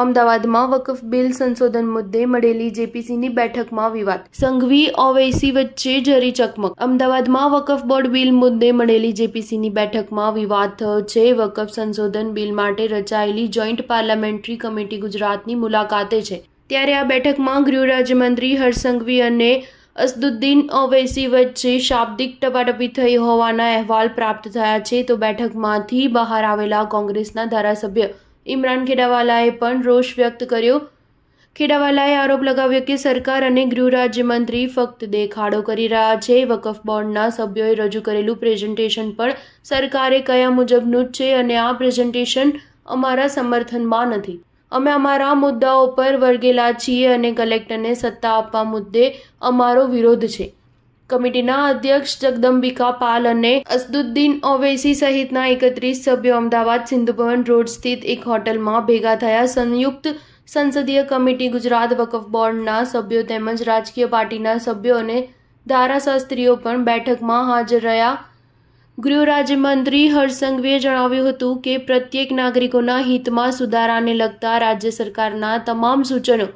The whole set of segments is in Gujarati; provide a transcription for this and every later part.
અમદાવાદમાં વકફ બિલ સંશોધન મુદ્દે મળેલી જેપીસીની બેઠકમાં વિવાદ સંઘવી ઓવૈસી વચ્ચે જરી ચકમક અમદાવાદમાં વકફ બોર્ડ બિલ મુદ્દે મળેલી જેપીસીની બેઠકમાં વિવાદ થયો છે વકફ સંશોધન બિલ માટે રચાયેલી જોઈન્ટ પાર્લામેન્ટરી કમિટી ગુજરાતની મુલાકાતે છે ત્યારે આ બેઠકમાં ગૃહ રાજ્યમંત્રી હરસંઘવી અને અસદુદ્દીન ઓવૈસી વચ્ચે શાબ્દિક ટપાટપી થઈ હોવાના અહેવાલ પ્રાપ્ત થયા છે તો બેઠકમાંથી બહાર આવેલા કોંગ્રેસના ધારાસભ્ય ઇમરાન ખેડાવાલાએ પણ રોષ વ્યક્ત કર્યો ખેડાવાલાએ આરોપ લગાવ્યો કે સરકાર અને ગૃહ રાજ્યમંત્રી ફક્ત દેખાડો કરી રહ્યા છે વકફ બોર્ડના સભ્યોએ રજૂ કરેલું પ્રેઝન્ટેશન પણ સરકારે કયા મુજબનું જ છે અને આ પ્રેઝન્ટેશન અમારા સમર્થનમાં નથી અમે અમારા મુદ્દાઓ પર વર્ગેલા છીએ અને કલેક્ટરને સત્તા આપવા મુદ્દે અમારો વિરોધ છે કમિટીના અધ્યક્ષ જગદંબિકા પાલ અને અસદુદ્દીન ઓવેસી સહિતના એકત્રીસ સભ્યો અમદાવાદ સિંધુભવન રોડ સ્થિત એક હોટલમાં ભેગા થયા સંયુક્ત સંસદીય કમિટી ગુજરાત વકફ બોર્ડના સભ્યો તેમજ રાજકીય પાર્ટીના સભ્યો અને ધારાશાસ્ત્રીઓ પણ બેઠકમાં હાજર રહ્યા ગૃહ રાજ્યમંત્રી હર્ષસંઘવીએ જણાવ્યું હતું કે પ્રત્યેક નાગરિકોના હિતમાં સુધારાને લગતા રાજ્ય સરકારના તમામ સૂચનો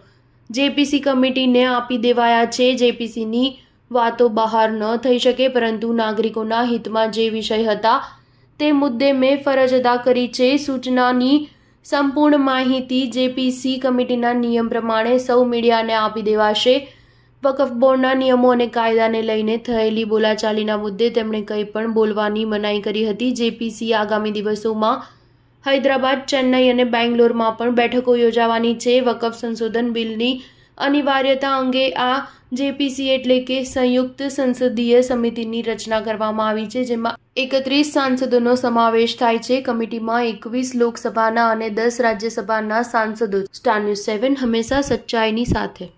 જેપીસી કમિટીને આપી દેવાયા છે જેપીસીની વાતો બહાર ન થઈ શકે પરંતુ નાગરિકોના હિતમાં જે વિષય હતા તે મુદ્દે મેં ફરજ અદા કરી છે સૂચનાની સંપૂર્ણ માહિતી જેપીસી કમિટીના નિયમ પ્રમાણે સૌ મીડિયાને આપી દેવાશે વકફ બોર્ડના નિયમો અને કાયદાને લઈને થયેલી બોલાચાલીના મુદ્દે તેમણે કંઈ પણ બોલવાની મનાઈ કરી હતી જેપીસી આગામી દિવસોમાં હૈદરાબાદ ચેન્નઈ અને બેંગ્લોરમાં પણ બેઠકો યોજાવાની છે વકફ સંશોધન બિલની અનિવાર્યતા અંગે આ જેપીસી એટલે કે સંયુક્ત સંસદીય સમિતિની રચના કરવામાં આવી છે જેમાં એકત્રીસ સાંસદોનો સમાવેશ થાય છે કમિટીમાં એકવીસ લોકસભાના અને દસ રાજ્યસભાના સાંસદો સ્ટાન્યુ સેવન હંમેશા સચ્ચાઈની સાથે